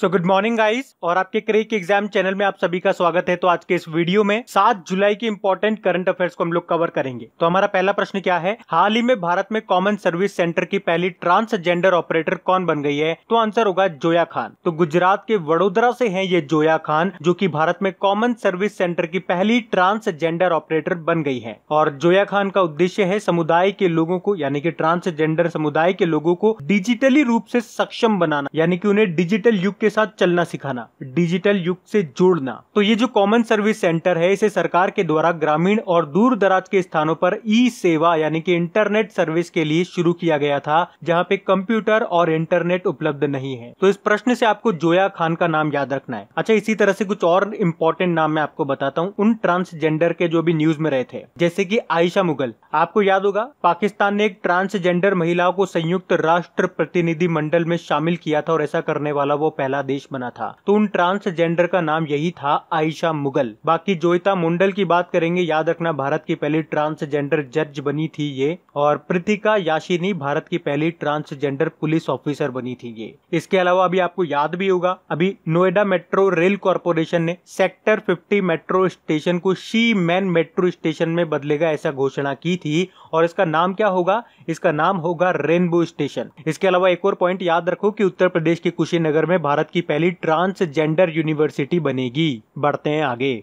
so good morning guys और आपके crack exam channel में आप सभी का स्वागत है तो आज के इस वीडियो में 7 जुलाई के इम्पोर्टेंट करंट अफेयर्स को हम लोग कवर करेंगे तो हमारा पहला प्रश्न क्या है हाल ही में भारत में कॉमन सर्विस सेंटर की पहली ट्रांसजेंडर ऑपरेटर कौन बन गई है तो आंसर होगा जोया खान तो गुजरात के वडोदरा से है ये जोया खान जो की भारत में कॉमन सर्विस सेंटर की पहली ट्रांसजेंडर ऑपरेटर बन गई है और जोया खान का उद्देश्य है समुदाय के लोगों को यानी कि ट्रांसजेंडर समुदाय के लोगों को डिजिटली रूप से सक्षम बनाना यानी कि उन्हें डिजिटल युग के साथ चलना सिखाना डिजिटल युग से जोड़ना तो ये जो कॉमन सर्विस सेंटर है इसे सरकार के द्वारा ग्रामीण और दूर दराज के स्थानों पर ई सेवा यानी कि इंटरनेट सर्विस के लिए शुरू किया गया था जहाँ पे कंप्यूटर और इंटरनेट उपलब्ध नहीं है तो इस प्रश्न से आपको जोया खान का नाम याद रखना है अच्छा इसी तरह से कुछ और इम्पोर्टेंट नाम मैं आपको बताता हूँ उन ट्रांसजेंडर के जो भी न्यूज में रहे थे जैसे की आयशा मुगल आपको याद होगा पाकिस्तान ने एक ट्रांसजेंडर महिलाओं को संयुक्त राष्ट्र प्रतिनिधि मंडल में शामिल किया था और ऐसा करने वाला वो पहला पहला देश बना था तो उन ट्रांसजेंडर का नाम यही था आयशा मुगल बाकी जोयता मुंडल की बात करेंगे याद रखना भारत की पहली ट्रांसजेंडर जज बनी थी ये और प्रतिका याशिनी भारत की पहली ट्रांसजेंडर पुलिस ऑफिसर बनी थी ये इसके अलावा अभी आपको याद भी होगा अभी नोएडा मेट्रो रेल कॉरपोरेशन ने सेक्टर 50 मेट्रो स्टेशन को शी मैन मेट्रो स्टेशन में बदलेगा ऐसा घोषणा की थी और इसका नाम क्या होगा इसका नाम होगा रेनबो स्टेशन इसके अलावा एक और पॉइंट याद रखो कि उत्तर प्रदेश के कुशीनगर में भारत की पहली ट्रांसजेंडर यूनिवर्सिटी बनेगी बढ़ते हैं आगे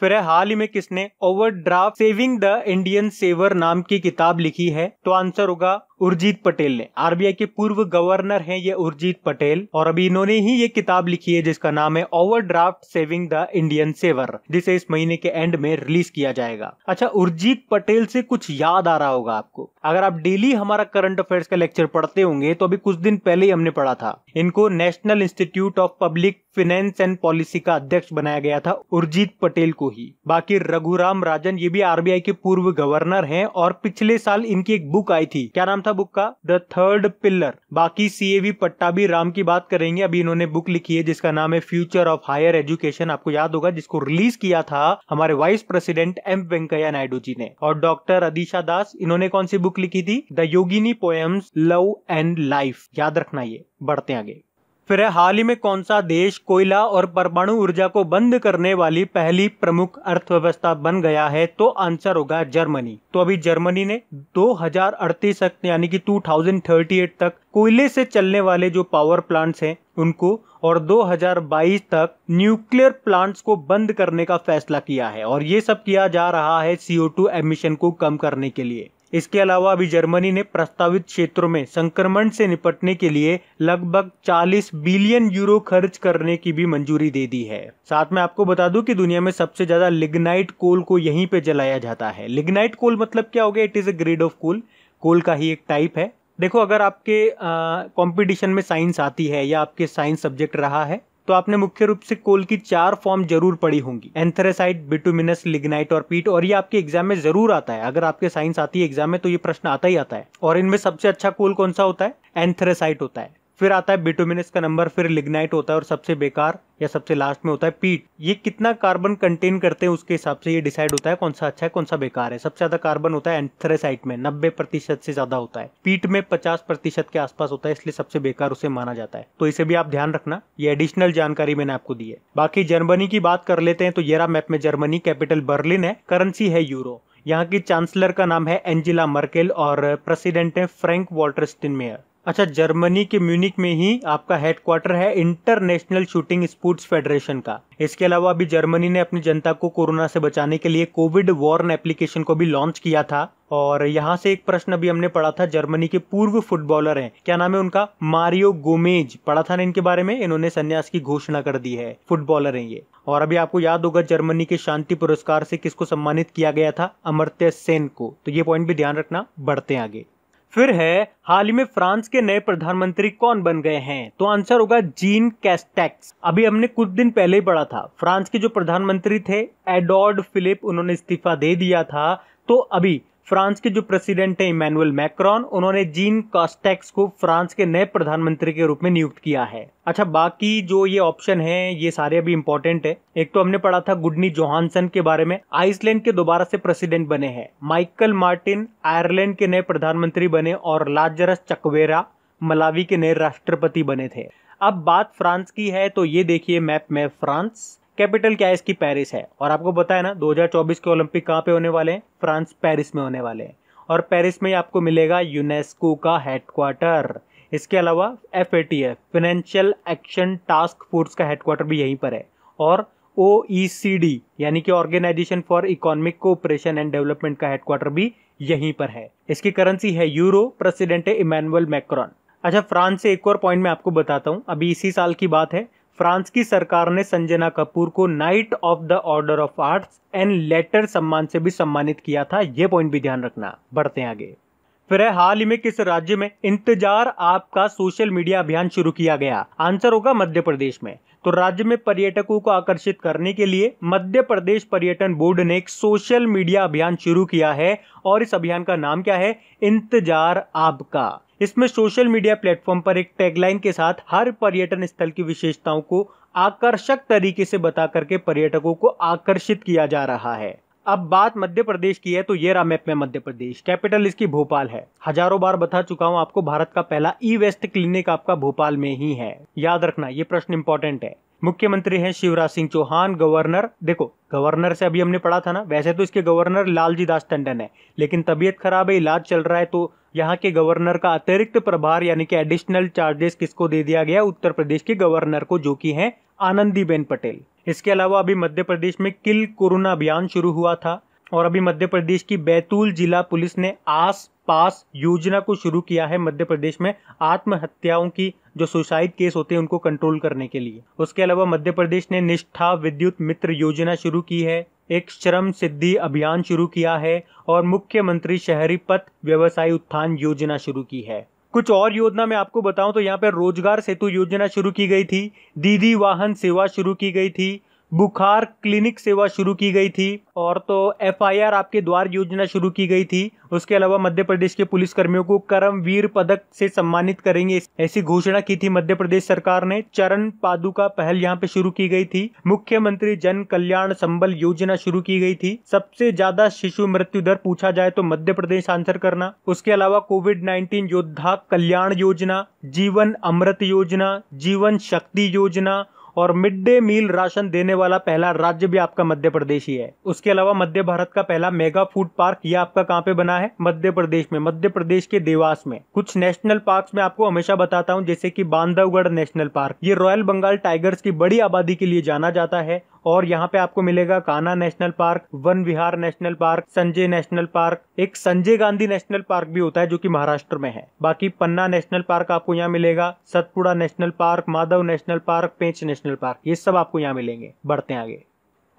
फिर हाल ही में किसने over saving the Indian saver नाम की किताब लिखी है तो आंसर होगा उर्जीत पटेल ने आरबीआई के पूर्व गवर्नर हैं ये उर्जीत पटेल और अभी इन्होंने ही ये किताब लिखी है जिसका नाम है overdraft saving the Indian saver जिसे इस महीने के एंड में रिलीज किया जाएगा अच्छा उर्जीत पटेल से कुछ याद आ रहा होगा आपको अगर आप डेली हमारा करंट अफेयर्स का लेक्चर पढ़ते होंगे तो अभी कुछ दिन पहले ही हमने पढ़ा था इनको National Institute of Public Finance and Policy का अध्यक्ष बनाया गया था उर्जीत पटेल को ही बाकी रघुराम राजन ये भी आरबीआई के पूर्व गवर्नर हैं और पिछले साल इनकी एक बुक आई थी क्या नाम था था बुक का द थर्ड पिल्लर बाकी सीएवी भी राम की बात करेंगे अभी इन्होंने बुक लिखी है जिसका नाम है फ्यूचर ऑफ हायर एजुकेशन आपको याद होगा जिसको रिलीज किया था हमारे vice president M Venkaiah Naidu ji ने और डॉक्टर अदिशा दास इन्होंने कौन सी बुक लिखी थी the Yogini poems love and life याद रखना ये बढ़ते आगे फिर हाल ही में कौन सा देश कोयला और परमाणु ऊर्जा को बंद करने वाली पहली प्रमुख अर्थव्यवस्था बन गया है तो आंसर होगा जर्मनी तो अभी जर्मनी ने 2038 तक यानी कि 2038 तक कोयले से चलने वाले जो पावर प्लांट्स हैं उनको और 2022 तक न्यूक्लियर प्लांट्स को बंद करने का फैसला किया है और ये सब किया जा रहा है टू एमिशन को कम करने के लिए इसके अलावा अभी जर्मनी ने प्रस्तावित क्षेत्रों में संक्रमण से निपटने के लिए लगभग 40 बिलियन यूरो खर्च करने की भी मंजूरी दे दी है साथ में आपको बता दूं कि दुनिया में सबसे ज्यादा लिग्नाइट कोल को यहीं पे जलाया जाता है लिग्नाइट कोल मतलब क्या हो गया it is a grade of coal coal का ही एक टाइप है देखो अगर आपके कॉम्पिटिशन में साइंस आती है या आपके साइंस सब्जेक्ट रहा है तो आपने मुख्य रूप से कोल की चार फॉर्म जरूर पढ़ी होंगी एंथरेसाइड बिटुमिनस लिग्नाइट और पीट और ये आपके एग्जाम में जरूर आता है अगर आपके साइंस आती है एग्जाम में तो ये प्रश्न आता ही आता है और इनमें सबसे अच्छा कोल कौन सा होता है एंथरेसाइट होता है फिर आता है बिटोमिनस का नंबर फिर लिग्नाइट होता है और सबसे बेकार या सबसे लास्ट में होता है पीट ये कितना कार्बन कंटेन करते हैं उसके हिसाब से ये डिसाइड होता है कौन सा अच्छा है कौन सा बेकार है सबसे ज्यादा कार्बन होता है एंथ्रेसाइट में नब्बे प्रतिशत से ज्यादा होता है पीट में पचास प्रतिशत के आसपास होता है इसलिए सबसे बेकार उसे माना जाता है तो इसे भी आप ध्यान रखना ये एडिशनल जानकारी मैंने आपको दी है बाकी जर्मनी की बात कर लेते हैं तो येरा मैप में जर्मनी कैपिटल बर्लिन है करेंसी है यूरो यहाँ की चांसलर का नाम है एंजिला मर्केल और प्रेसिडेंट है फ्रैंक वॉल्टर स्टिनमेयर अच्छा जर्मनी के म्यूनिक में ही आपका हेडक्वार्टर है इंटरनेशनल शूटिंग स्पोर्ट्स फेडरेशन का इसके अलावा अभी जर्मनी ने अपनी जनता को कोरोना से बचाने के लिए कोविड वॉर्न एप्लीकेशन को भी लॉन्च किया था और यहाँ से एक प्रश्न अभी हमने पढ़ा था जर्मनी के पूर्व फुटबॉलर हैं क्या नाम है उनका मारियो गोमेज पढ़ा था ना इनके बारे में इन्होंने संन्यास की घोषणा कर दी है फुटबॉलर हैं ये और अभी आपको याद होगा जर्मनी के शांति पुरस्कार से किसको सम्मानित किया गया था अमरत्य सेन को तो ये पॉइंट भी ध्यान रखना बढ़ते आगे फिर है हाल ही में फ्रांस के नए प्रधानमंत्री कौन बन गए हैं तो आंसर होगा जीन कैस्टेक्स अभी हमने कुछ दिन पहले ही पढ़ा था फ्रांस के जो प्रधानमंत्री थे एडोर्ड फिलिप उन्होंने इस्तीफा दे दिया था तो अभी फ्रांस के जो प्रेसिडेंट हैं इमैनुअल मैक्रॉन उन्होंने जीन कास्टेक्स को फ्रांस के नए प्रधानमंत्री के रूप में नियुक्त किया है अच्छा बाकी जो ये ऑप्शन है ये सारे अभी इंपॉर्टेंट है एक तो हमने पढ़ा था गुडनी जोहानसन के बारे में आइसलैंड के दोबारा से प्रेसिडेंट बने हैं माइकल मार्टिन आयरलैंड के नए प्रधानमंत्री बने और लाजरस चकवेरा मलावी के नए राष्ट्रपति बने थे अब बात फ्रांस की है तो ये देखिए मैप में फ्रांस कैपिटल क्या है इसकी पेरिस है और आपको पता है ना 2024 के ओलंपिक कहाँ पे होने वाले हैं फ्रांस पेरिस में होने वाले हैं और पेरिस में ही आपको मिलेगा यूनेस्को का हेडक्वार्टर इसके अलावा F A T F financial action task force का हेडक्वार्टर भी यहीं पर है और ओ यानी कि organisation for economic cooperation and development का हेडक्वार्टर भी यहीं पर है इसकी करेंसी है यूरो प्रेसिडेंट है इमैनुअल मैक्रॉन अच्छा फ्रांस से एक और पॉइंट मैं आपको बताता हूँ अभी इसी साल की बात है फ्रांस की सरकार ने संजना कपूर को knight of the order of arts and letter सम्मान से भी सम्मानित किया था यह पॉइंट भी ध्यान रखना बढ़ते हैं आगे फिर हाल ही में किस राज्य में इंतजार आपका सोशल मीडिया अभियान शुरू किया गया आंसर होगा मध्य प्रदेश में तो राज्य में पर्यटकों को आकर्षित करने के लिए मध्य प्रदेश पर्यटन बोर्ड ने एक सोशल मीडिया अभियान शुरू किया है और इस अभियान का नाम क्या है इंतजार आपका इसमें सोशल मीडिया प्लेटफॉर्म पर एक टैगलाइन के साथ हर पर्यटन स्थल की विशेषताओं को आकर्षक तरीके से बता करके पर्यटकों को आकर्षित किया जा रहा है अब बात मध्य प्रदेश की है तो ये रहा मैप में मध्य प्रदेश कैपिटल इसकी भोपाल है हजारों बार बता चुका हूँ आपको भारत का पहला ई वेस्ट क्लिनिक आपका भोपाल में ही है याद रखना ये प्रश्न इंपॉर्टेंट है मुख्यमंत्री हैं शिवराज सिंह चौहान गवर्नर देखो गवर्नर से अभी हमने पढ़ा था ना वैसे तो इसके गवर्नर लालजी दास टंडन है लेकिन तबीयत खराब है इलाज चल रहा है तो यहाँ के गवर्नर का अतिरिक्त प्रभार यानी कि एडिशनल चार्जेस किसको दे दिया गया उत्तर प्रदेश के गवर्नर को जो कि हैं आनंदीबेन पटेल इसके अलावा अभी मध्य प्रदेश में किल कोरोना अभियान शुरू हुआ था और अभी मध्य प्रदेश की बैतूल जिला पुलिस ने आस पास योजना को शुरू किया है मध्य प्रदेश में आत्महत्याओं की जो सुसाइड केस होते हैं उनको कंट्रोल करने के लिए उसके अलावा मध्य प्रदेश ने निष्ठा विद्युत मित्र योजना शुरू की है एक श्रम सिद्धि अभियान शुरू किया है और मुख्यमंत्री शहरी पथ व्यवसाय उत्थान योजना शुरू की है कुछ और योजना मैं आपको बताऊं तो यहाँ पर रोजगार सेतु योजना शुरू की गई थी दीदी वाहन सेवा शुरू की गई थी बुखार क्लिनिक सेवा शुरू की गई थी और तो एफआईआर आपके द्वार योजना शुरू की गई थी उसके अलावा मध्य प्रदेश के पुलिस कर्मियों को कर्मवीर पदक से सम्मानित करेंगे ऐसी घोषणा की थी मध्य प्रदेश सरकार ने चरण पादुका पहल यहाँ पे शुरू की गई थी मुख्यमंत्री जन कल्याण संबल योजना शुरू की गई थी सबसे ज्यादा शिशु मृत्यु दर पूछा जाए तो मध्य प्रदेश आंसर करना उसके अलावा कोविड नाइन्टीन योद्धा कल्याण योजना जीवन अमृत योजना जीवन शक्ति योजना और मिड डे मील राशन देने वाला पहला राज्य भी आपका मध्य प्रदेश ही है उसके अलावा मध्य भारत का पहला मेगा फूड पार्क ये आपका कहाँ पे बना है मध्य प्रदेश में मध्य प्रदेश के देवास में कुछ नेशनल पार्क में आपको हमेशा बताता हूँ जैसे की बांधवगढ़ नेशनल पार्क ये रॉयल बंगाल टाइगर्स की बड़ी आबादी के लिए जाना जाता है और यहाँ पे आपको मिलेगा Kanha national park Van Vihar national park Sanjay national park एक संजय गांधी नेशनल पार्क भी होता है जो की महाराष्ट्र में है बाकी पन्ना नेशनल पार्क आपको यहाँ मिलेगा Satpura national park Madhav national park Pench national park ये सब आपको यहाँ मिलेंगे बढ़ते आगे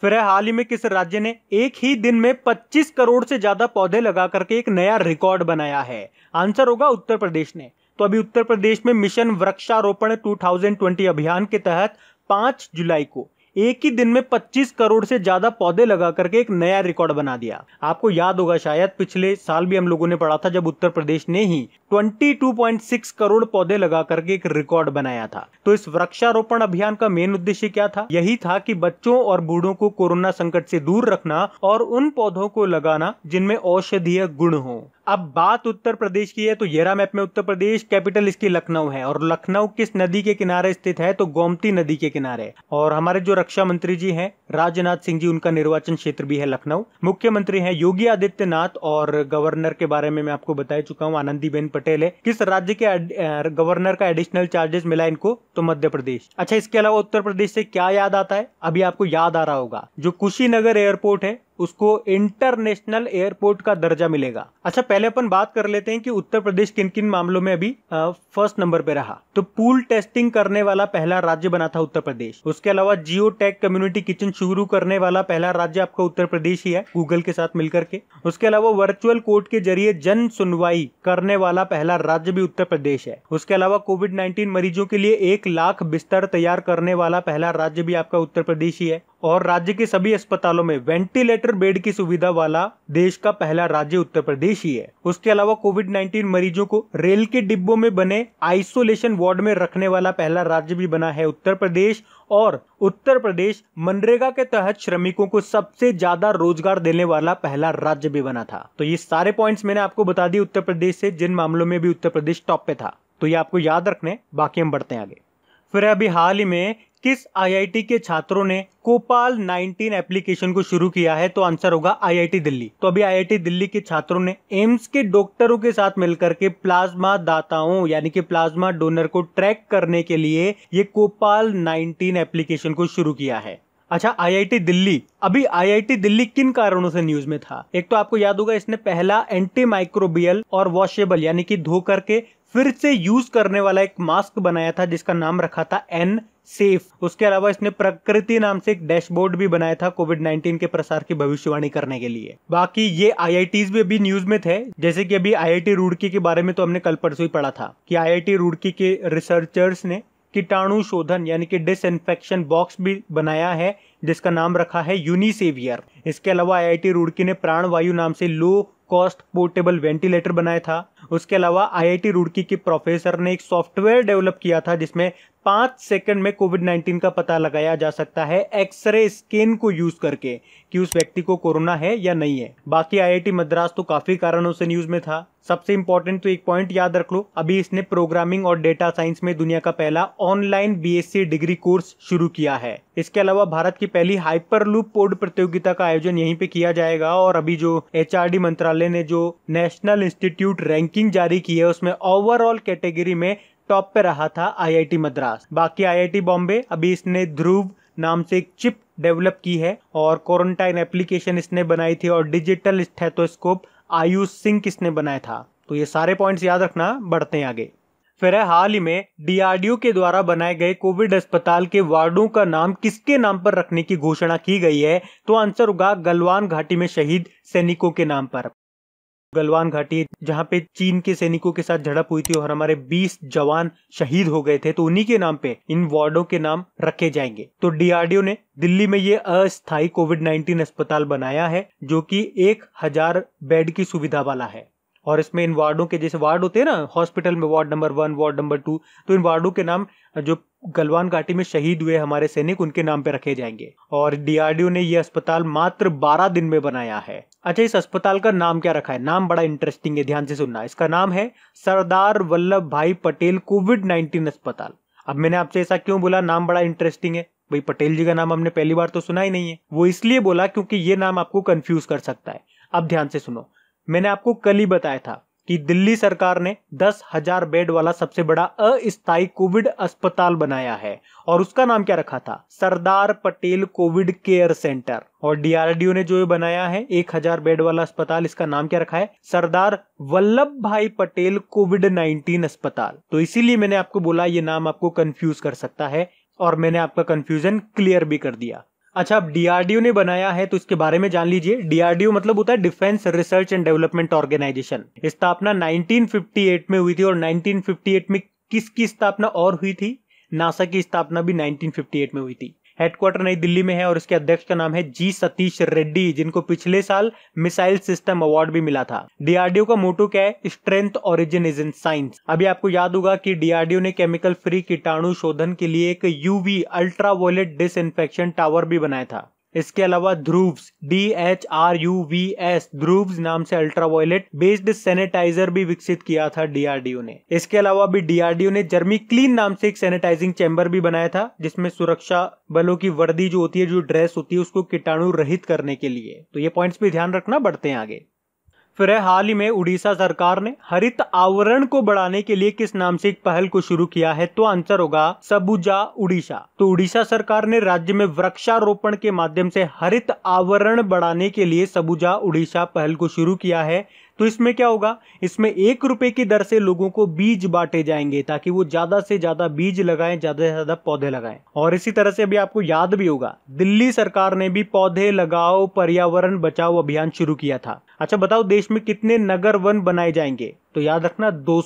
फिर हाल ही में किस राज्य ने एक ही दिन में 25 करोड़ से ज्यादा पौधे लगा करके एक नया रिकॉर्ड बनाया है आंसर होगा उत्तर प्रदेश ने तो अभी उत्तर प्रदेश में मिशन वृक्षारोपण 2020 अभियान के तहत 5 जुलाई को एक ही दिन में 25 करोड़ से ज्यादा पौधे लगा करके एक नया रिकॉर्ड बना दिया आपको याद होगा शायद पिछले साल भी हम लोगों ने पढ़ा था जब उत्तर प्रदेश ने ही 22.6 करोड़ पौधे लगा करके एक रिकॉर्ड बनाया था तो इस वृक्षारोपण अभियान का मेन उद्देश्य क्या था यही था कि बच्चों और बूढ़ों को कोरोना संकट से दूर रखना और उन पौधों को लगाना जिनमें औषधीय गुण हो अब बात उत्तर प्रदेश की है तो येरा मैप में उत्तर प्रदेश कैपिटल इसकी लखनऊ है और लखनऊ किस नदी के किनारे स्थित है तो गोमती नदी के किनारे और हमारे जो रक्षा मंत्री जी हैं राजनाथ सिंह जी उनका निर्वाचन क्षेत्र भी है लखनऊ मुख्यमंत्री हैं योगी आदित्यनाथ और गवर्नर के बारे में मैं आपको बता चुका हूँ आनंदीबेन पटेल है किस राज्य के गवर्नर का एडिशनल चार्जेस मिला इनको तो मध्य प्रदेश अच्छा इसके अलावा उत्तर प्रदेश से क्या याद आता है अभी आपको याद आ रहा होगा जो कुशीनगर एयरपोर्ट है उसको इंटरनेशनल एयरपोर्ट का दर्जा मिलेगा अच्छा पहले अपन बात कर लेते हैं कि उत्तर प्रदेश किन किन मामलों में अभी फर्स्ट नंबर पे रहा तो पूल टेस्टिंग करने वाला पहला राज्य बना था उत्तर प्रदेश उसके अलावा जियो टेक कम्युनिटी किचन शुरू करने वाला पहला राज्य आपका उत्तर प्रदेश ही है गूगल के साथ मिलकर के उसके अलावा वर्चुअल कोर्ट के जरिए जन सुनवाई करने वाला पहला राज्य भी उत्तर प्रदेश है उसके अलावा कोविड नाइन्टीन मरीजों के लिए एक लाख बिस्तर तैयार करने वाला पहला राज्य भी आपका उत्तर प्रदेश ही है और राज्य के सभी अस्पतालों में वेंटिलेटर बेड की सुविधा वाला देश का पहला राज्य उत्तर प्रदेश ही है उसके अलावा कोविड 19 मरीजों को रेल के डिब्बों में बने आइसोलेशन वार्ड में रखने वाला पहला राज्य भी बना है उत्तर प्रदेश और उत्तर प्रदेश मनरेगा के तहत श्रमिकों को सबसे ज्यादा रोजगार देने वाला पहला राज्य भी बना था तो ये सारे पॉइंट्स मैंने आपको बता दिए उत्तर प्रदेश से जिन मामलों में भी उत्तर प्रदेश टॉप पे था तो ये आपको याद रखने बाकी हम बढ़ते हैं आगे फिर अभी हाल ही में किस आईआईटी के छात्रों ने कोपाल 19 एप्लीकेशन को शुरू किया है तो आंसर होगा आईआईटी दिल्ली तो अभी आईआईटी दिल्ली के छात्रों ने एम्स के डॉक्टरों के साथ मिलकर के प्लाज्मा दाताओं यानी कि प्लाज्मा डोनर को ट्रैक करने के लिए ये कोपाल 19 एप्लीकेशन को शुरू किया है अच्छा आईआईटी दिल्ली अभी आईआईटी दिल्ली किन कारणों से न्यूज में था एक तो आपको याद होगा इसने पहला एंटी माइक्रोबियल और वॉशेबल यानी कि धो करके फिर से यूज करने वाला एक मास्क बनाया था जिसका नाम रखा था एन सेफ उसके अलावा इसने प्रकृति नाम से एक डैशबोर्ड भी बनाया था कोविड 19 के प्रसार की भविष्यवाणी करने के लिए बाकी ये आई भी अभी न्यूज में थे जैसे कि अभी आई रुड़की के बारे में तो हमने कल परसों ही पढ़ा था कि आई रुड़की के रिसर्चर्स ने कीटाणु शोधन यानी कि डिसइंफेक्शन बॉक्स भी बनाया है जिसका नाम रखा है यूनिसेवियर इसके अलावा आईआईटी रुड़की ने प्राण वायु नाम से लो कॉस्ट पोर्टेबल वेंटिलेटर बनाया था उसके अलावा आईआईटी रुड़की के प्रोफेसर ने एक सॉफ्टवेयर डेवलप किया था जिसमें पाँच सेकंड में कोविड 19 का पता लगाया जा सकता है एक्सरे स्कैन को यूज करके कि उस व्यक्ति को कोरोना है या नहीं है बाकी आईआईटी मद्रास तो काफी कारणों से न्यूज में था सबसे इंपॉर्टेंट तो एक पॉइंट याद रख लो अभी इसने प्रोग्रामिंग और डेटा साइंस में दुनिया का पहला ऑनलाइन बीएससी डिग्री कोर्स शुरू किया है इसके अलावा भारत की पहली लूप पोर्ड प्रतियोगिता का आयोजन यहीं पे किया जाएगा और अभी जो एचआरडी मंत्रालय ने जो नेशनल इंस्टीट्यूट रैंक रैंकिंग जारी की है उसमें ओवरऑल कैटेगरी में टॉप पे रहा था आईआईटी मद्रास बाकी आईआईटी बॉम्बे अभी इसने ध्रुव नाम से एक चिप डेवलप की है और क्वारंटाइन एप्लीकेशन इसने बनाई थी और डिजिटल स्टेथोस्कोप आयुष सिंह किसने बनाया था तो ये सारे पॉइंट्स याद रखना बढ़ते हैं आगे फिर है हाल ही में डीआरडीओ के द्वारा बनाए गए कोविड अस्पताल के वार्डो का नाम किसके नाम पर रखने की घोषणा की गई है तो आंसर होगा गलवान घाटी में शहीद सैनिकों के नाम पर गलवान घाटी जहाँ पे चीन के सैनिकों के साथ झड़प हुई थी और हमारे 20 जवान शहीद हो गए थे तो उन्हीं के नाम पे इन वार्डों के नाम रखे जाएंगे तो डीआरडीओ ने दिल्ली में ये अस्थायी कोविड 19 अस्पताल बनाया है जो कि एक हजार बेड की सुविधा वाला है और इसमें इन वार्डों के जैसे वार्ड होते हैं ना हॉस्पिटल में ward number one ward number two तो इन वार्डों के नाम जो गलवान घाटी में शहीद हुए हमारे सैनिक उनके नाम पे रखे जाएंगे और डीआरडीओ ने यह अस्पताल मात्र 12 दिन में बनाया है अच्छा इस अस्पताल का नाम क्या रखा है नाम बड़ा इंटरेस्टिंग है ध्यान से सुनना इसका नाम है सरदार वल्लभ भाई पटेल कोविड नाइन्टीन अस्पताल अब मैंने आपसे ऐसा क्यों बोला नाम बड़ा इंटरेस्टिंग है भाई पटेल जी का नाम हमने पहली बार तो सुना ही नहीं है वो इसलिए बोला क्योंकि ये नाम आपको कंफ्यूज कर सकता है अब ध्यान से सुनो मैंने आपको कल ही बताया था कि दिल्ली सरकार ने दस हजार बेड वाला सबसे बड़ा अस्थायी कोविड अस्पताल बनाया है और उसका नाम क्या रखा था Sardar Patel Covid care centre और डीआरडीओ ने जो ये बनाया है एक हजार बेड वाला अस्पताल इसका नाम क्या रखा है सरदार वल्लभ भाई पटेल कोविड नाइन्टीन अस्पताल तो इसीलिए मैंने आपको बोला ये नाम आपको कंफ्यूज कर सकता है और मैंने आपका कंफ्यूजन क्लियर भी कर दिया अच्छा अब डीआरडीओ ने बनाया है तो इसके बारे में जान लीजिए डीआरडीओ मतलब होता है defence research and development organisation स्थापना 1958 में हुई थी और 1958 में किसकी स्थापना और हुई थी नासा की स्थापना भी 1958 में हुई थी हेडक्वार्टर नई दिल्ली में है और इसके अध्यक्ष का नाम है जी सतीश रेड्डी जिनको पिछले साल मिसाइल सिस्टम अवार्ड भी मिला था डीआरडीओ का मोटो क्या है strength origin is in science अभी आपको याद होगा कि डीआरडीओ ने केमिकल फ्री कीटाणु शोधन के लिए एक यूवी अल्ट्रा वोलेट डिस टावर भी बनाया था इसके अलावा ध्रुव्स D H R U V S ध्रुव्स नाम से अल्ट्रावायलेट बेस्ड सैनिटाइजर भी विकसित किया था डीआरडीओ ने इसके अलावा भी डीआरडीओ ने जर्मी क्लीन नाम से एक सैनिटाइजिंग चैम्बर भी बनाया था जिसमें सुरक्षा बलों की वर्दी जो होती है जो ड्रेस होती है उसको कीटाणु रहित करने के लिए तो ये पॉइंट्स भी ध्यान रखना बढ़ते हैं आगे फिर है हाल ही में उड़ीसा सरकार ने हरित आवरण को बढ़ाने के लिए किस नाम से एक पहल को शुरू किया है तो आंसर होगा सबुजा उड़ीसा तो उड़ीसा सरकार ने राज्य में वृक्षारोपण के माध्यम से हरित आवरण बढ़ाने के लिए सबुजा उड़ीसा पहल को शुरू किया है तो इसमें क्या होगा इसमें एक रुपए की दर से लोगों को बीज बांटे जाएंगे ताकि वो ज़्यादा से ज़्यादा बीज लगाएं ज़्यादा से ज़्यादा पौधे लगाएं और इसी तरह से अभी आपको याद भी होगा दिल्ली सरकार ने भी पौधे लगाओ पर्यावरण बचाओ अभियान शुरू किया था अच्छा बताओ देश में कितने नगर वन बनाए जाएंगे तो याद रखना दो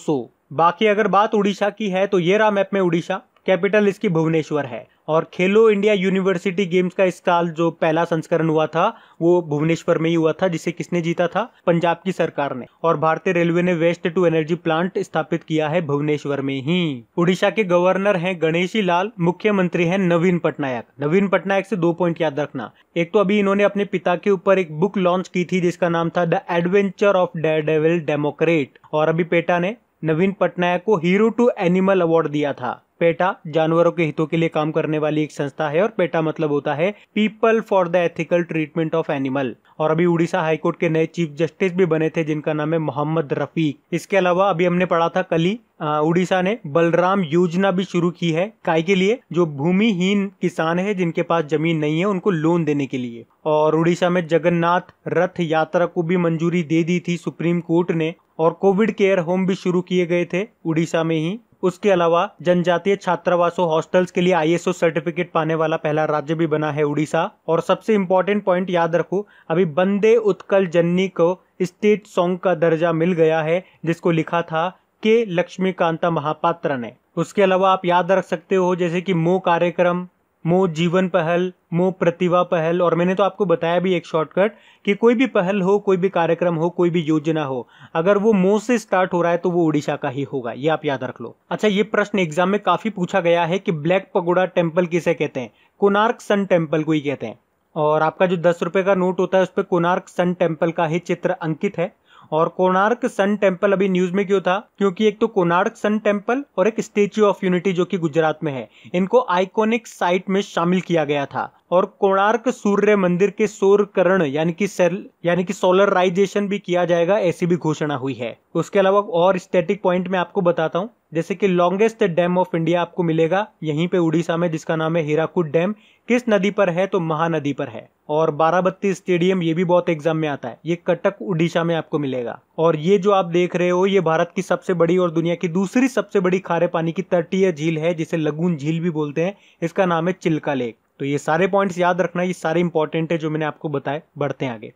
बाकी अगर बात उड़ीसा की है तो ये रहा मैप में उड़ीसा कैपिटल इसकी भुवनेश्वर है और खेलो इंडिया यूनिवर्सिटी गेम्स का इस साल जो पहला संस्करण हुआ था वो भुवनेश्वर में ही हुआ था जिसे किसने जीता था पंजाब की सरकार ने और भारतीय रेलवे ने वेस्ट टू एनर्जी प्लांट स्थापित किया है भुवनेश्वर में ही उड़ीसा के गवर्नर हैं गणेशी लाल मुख्यमंत्री हैं नवीन पटनायक नवीन पटनायक से दो पॉइंट याद रखना एक तो अभी इन्होंने अपने पिता के ऊपर एक बुक लॉन्च की थी जिसका नाम था the adventure of dare devil democrat और अभी पेटा ने नवीन पटनायक को हीरो टू एनिमल अवार्ड दिया था पेटा जानवरों के हितों के लिए काम करने वाली एक संस्था है और पेटा मतलब होता है people for the ethical treatment of animal और अभी उड़ीसा हाईकोर्ट के नए चीफ जस्टिस भी बने थे जिनका नाम है मोहम्मद रफीक इसके अलावा अभी हमने पढ़ा था कली उड़ीसा ने बलराम योजना भी शुरू की है काय के लिए जो भूमिहीन किसान है जिनके पास जमीन नहीं है उनको लोन देने के लिए और उड़ीसा में जगन्नाथ रथ यात्रा को भी मंजूरी दे दी थी सुप्रीम कोर्ट ने और कोविड केयर होम भी शुरू किए गए थे उड़ीसा में ही उसके अलावा जनजातीय छात्रावासों हॉस्टल्स के लिए आईएसओ सर्टिफिकेट पाने वाला पहला राज्य भी बना है उड़ीसा और सबसे इम्पोर्टेंट पॉइंट याद रखो अभी बंदे उत्कल जन्नी को स्टेट सॉन्ग का दर्जा मिल गया है जिसको लिखा था के लक्ष्मीकांता महापात्रा ने उसके अलावा आप याद रख सकते हो जैसे कि मो कार्यक्रम मो जीवन पहल मो प्रतिभा पहल और मैंने तो आपको बताया भी एक शॉर्टकट कि कोई भी पहल हो कोई भी कार्यक्रम हो कोई भी योजना हो अगर वो मो से स्टार्ट हो रहा है तो वो उड़ीसा का ही होगा ये आप याद रख लो अच्छा ये प्रश्न एग्जाम में काफी पूछा गया है कि ब्लैक पगोड़ा टेम्पल किसे कहते हैं कोनार्क सन टेम्पल को ही कहते हैं और आपका जो दस रुपये का नोट होता है उस पर कोनार्क सन टेम्पल का ही चित्र अंकित है और कोणार्क सन टेम्पल अभी न्यूज में क्यों था क्योंकि एक तो कोणार्क सन टेम्पल और एक स्टेच्यू ऑफ यूनिटी जो कि गुजरात में है इनको आइकोनिक साइट में शामिल किया गया था और कोणार्क सूर्य मंदिर के सूर्यकरण यानी कि सेल यानी कि सोलराइजेशन भी किया जाएगा ऐसी भी घोषणा हुई है उसके अलावा और स्टैटिक पॉइंट में आपको बताता हूँ जैसे कि लॉन्गेस्ट डैम ऑफ इंडिया आपको मिलेगा यहीं पे उड़ीसा में जिसका नाम है हीराकुद डैम किस नदी पर है तो महानदी पर है और बाराबत्ती स्टेडियम ये भी बहुत एग्जाम में आता है ये कटक उड़ीसा में आपको मिलेगा और ये जो आप देख रहे हो ये भारत की सबसे बड़ी और दुनिया की दूसरी सबसे बड़ी खारे पानी की तटीय झील है जिसे लगून झील भी बोलते हैं इसका नाम है चिल्का लेक तो ये सारे पॉइंट्स याद रखना ये सारे इंपॉर्टेंट है जो मैंने आपको बताए बढ़ते हैं आगे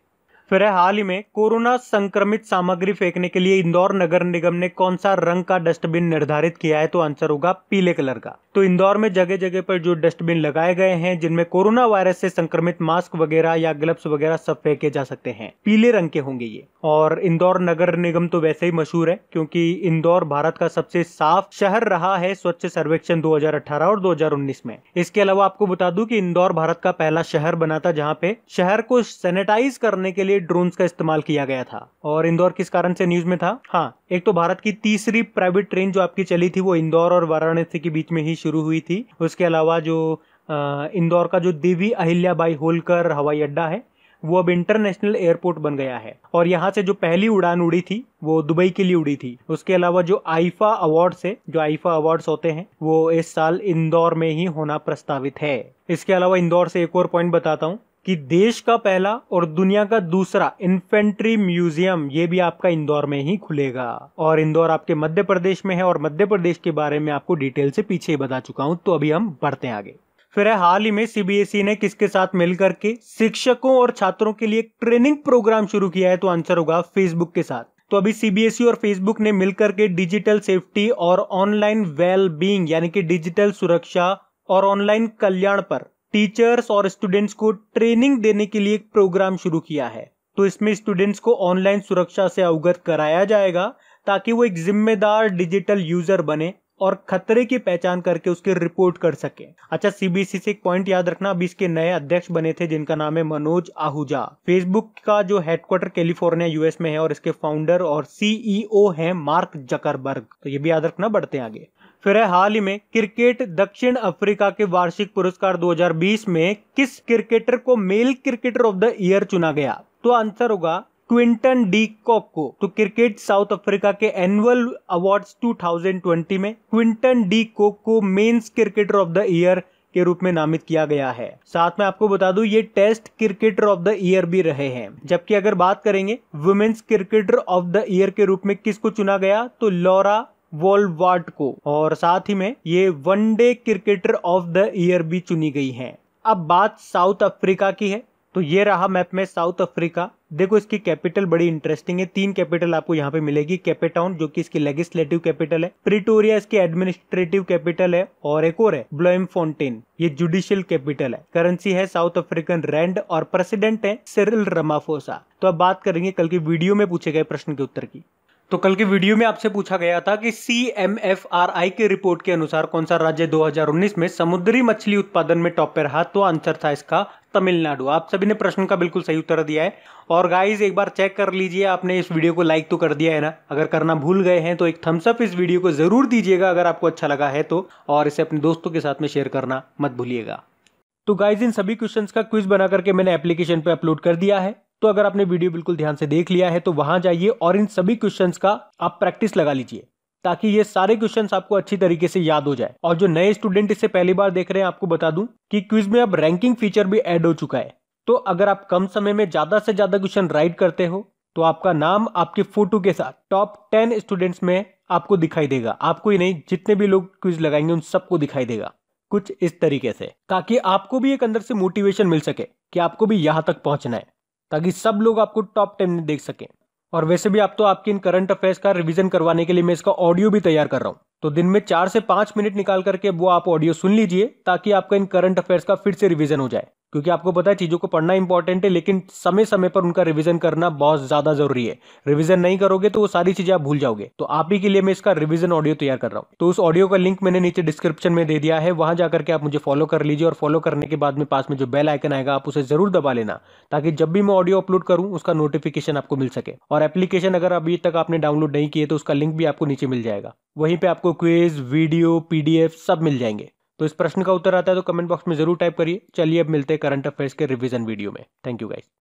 फिर है हाल ही में कोरोना संक्रमित सामग्री फेंकने के लिए इंदौर नगर निगम ने कौन सा रंग का डस्टबिन निर्धारित किया है तो आंसर होगा पीले कलर का तो इंदौर में जगह जगह पर जो डस्टबिन लगाए गए हैं जिनमें कोरोना वायरस से संक्रमित मास्क वगैरह या ग्लब्स वगैरह सब फेंके जा सकते हैं पीले रंग के होंगे ये और इंदौर नगर निगम तो वैसे ही मशहूर है क्योंकि इंदौर भारत का सबसे साफ शहर रहा है स्वच्छ सर्वेक्षण 2018 और 2019 में इसके अलावा आपको बता दूं कि इंदौर भारत का पहला शहर बना था जहाँ पे शहर को सैनिटाइज करने के लिए ड्रोन्स का इस्तेमाल किया गया था और इंदौर किस कारण से न्यूज में था हाँ एक तो भारत की तीसरी प्राइवेट ट्रेन जो आपकी चली थी वो इंदौर और वाराणसी के बीच में ही शुरू हुई थी उसके अलावा जो इंदौर का जो देवी अहिल्याबाई होलकर हवाई अड्डा है वो अब इंटरनेशनल एयरपोर्ट बन गया है और यहाँ से जो पहली उड़ान उड़ी थी वो दुबई के लिए उड़ी थी उसके अलावा जो आईफा अवार्ड है जो आईफा अवार्ड होते हैं वो इस साल इंदौर में ही होना प्रस्तावित है इसके अलावा इंदौर से एक और पॉइंट बताता हूँ कि देश का पहला और दुनिया का दूसरा इन्फेंट्री म्यूजियम ये भी आपका इंदौर में ही खुलेगा और इंदौर आपके मध्य प्रदेश में है और मध्य प्रदेश के बारे में आपको डिटेल से पीछे ही बता चुका हूं तो अभी हम बढ़ते हैं आगे फिर है हाल ही में सीबीएसई e ने किसके साथ मिलकर के शिक्षकों और छात्रों के लिए ट्रेनिंग प्रोग्राम शुरू किया है तो आंसर होगा फेसबुक के साथ तो अभी सीबीएसई e और फेसबुक ने मिलकर के डिजिटल सेफ्टी और ऑनलाइन वेल बींग यानी कि डिजिटल सुरक्षा और ऑनलाइन कल्याण पर टीचर्स और स्टूडेंट्स को ट्रेनिंग देने के लिए एक प्रोग्राम शुरू किया है तो इसमें स्टूडेंट्स को ऑनलाइन सुरक्षा से अवगत कराया जाएगा ताकि वो एक जिम्मेदार डिजिटल यूजर बने और खतरे की पहचान करके उसकी रिपोर्ट कर सके अच्छा सीबीसी से एक पॉइंट याद रखना अभी इसके नए अध्यक्ष बने थे जिनका नाम है मनोज आहूजा फेसबुक का जो हेडक्वार्टर कैलिफोर्निया यूएस में है और इसके फाउंडर और सीईओ e हैं मार्क जकरबर्ग तो ये भी याद रखना बढ़ते आगे फिर है हाल ही में क्रिकेट दक्षिण अफ्रीका के वार्षिक पुरस्कार 2020 में किस क्रिकेटर को male cricketer of the year चुना गया तो आंसर होगा क्विंटन डी कॉक को तो क्रिकेट साउथ अफ्रीका के एनुअल अवार्ड्स 2020 में क्विंटन डी कॉक को men's cricketer of the year के रूप में नामित किया गया है साथ में आपको बता दूं ये test cricketer of the year भी रहे हैं जबकि अगर बात करेंगे women's cricketer of the year के रूप में किसको चुना गया तो लॉरा वोल्वाट को और साथ ही में ये one day cricketer of the year भी चुनी गई हैं अब बात साउथ अफ्रीका की है तो ये रहा मैप में साउथ अफ्रीका देखो इसकी कैपिटल बड़ी इंटरेस्टिंग है तीन कैपिटल आपको यहाँ पे मिलेगी कैपेटाउन जो कि इसकी लेजिस्लेटिव कैपिटल है प्रिटोरिया इसकी एडमिनिस्ट्रेटिव कैपिटल है और एक और है ब्लोइम फोन्टेन ये जुडिशियल कैपिटल है करेंसी है साउथ अफ्रीकन रैंड और प्रेसिडेंट है सिरिल रमाफोसा तो अब बात करेंगे कल की वीडियो में पूछे गए प्रश्न के उत्तर की तो कल के वीडियो में आपसे पूछा गया था कि C M F R I के रिपोर्ट के अनुसार कौन सा राज्य 2019 में समुद्री मछली उत्पादन में टॉप पर रहा तो आंसर था इसका तमिलनाडु आप सभी ने प्रश्न का बिल्कुल सही उत्तर दिया है और गाइज एक बार चेक कर लीजिए आपने इस वीडियो को लाइक तो कर दिया है ना अगर करना भूल गए हैं तो एक थम्सअप इस वीडियो को जरूर दीजिएगा अगर आपको अच्छा लगा है तो और इसे अपने दोस्तों के साथ में शेयर करना मत भूलिएगा तो गाइज इन सभी क्वेश्चन का क्विज बना करके मैंने एप्लीकेशन पर अपलोड कर दिया है तो अगर आपने वीडियो बिल्कुल ध्यान से देख लिया है तो वहां जाइए और इन सभी क्वेश्चन का आप प्रैक्टिस लगा लीजिए ताकि ये सारे क्वेश्चंस आपको अच्छी तरीके से याद हो जाए और जो नए स्टूडेंट इसे पहली बार देख रहे हैं आपको बता दूं कि क्विज में अब रैंकिंग फीचर भी ऐड हो चुका है तो अगर आप कम समय में ज्यादा से ज्यादा क्वेश्चन राइट करते हो तो आपका नाम आपके फोटो के साथ टॉप टेन स्टूडेंट्स में आपको दिखाई देगा आपको ही नहीं जितने भी लोग क्विज लगाएंगे उन सबको दिखाई देगा कुछ इस तरीके से ताकि आपको भी एक अंदर से मोटिवेशन मिल सके कि आपको भी यहां तक पहुंचना है ताकि सब लोग आपको टॉप टेन में देख सकें और वैसे भी आप तो आपके इन करंट अफेयर्स का रिविजन करवाने के लिए मैं इसका ऑडियो भी तैयार कर रहा हूँ तो दिन में चार से पांच मिनट निकाल करके वो आप ऑडियो सुन लीजिए ताकि आपका इन करंट अफेयर्स का फिर से रिविजन हो जाए क्योंकि आपको पता है चीज़ों को पढ़ना इंपॉर्टेंट है लेकिन समय समय पर उनका रिवीजन करना बहुत ज़्यादा जरूरी है रिवीजन नहीं करोगे तो वो सारी चीज़ें आप भूल जाओगे तो आप ही के लिए मैं इसका रिवीजन ऑडियो तैयार कर रहा हूँ तो उस ऑडियो का लिंक मैंने नीचे डिस्क्रिप्शन में दे दिया है वहां जाकर के आप मुझे फॉलो कर लीजिए और फॉलो करने के बाद में पास में जो बेल आइकन आएगा आप उसे जरूर दबा लेना ताकि जब भी मैं ऑडियो अपलोड करूँ उसका नोटिफिकेशन आपको मिल सके और एप्लीकेशन अगर अभी तक आपने डाउनलोड नहीं किए तो उसका लिंक भी आपको नीचे मिल जाएगा वहीं पर आपको आपको क्विज वीडियो पीडीएफ सब मिल जाएंगे तो इस प्रश्न का उत्तर आता है तो कमेंट बॉक्स में जरूर टाइप करिए चलिए अब मिलते हैं करंट अफेयर्स के रिवीजन वीडियो में थैंक यू गाइस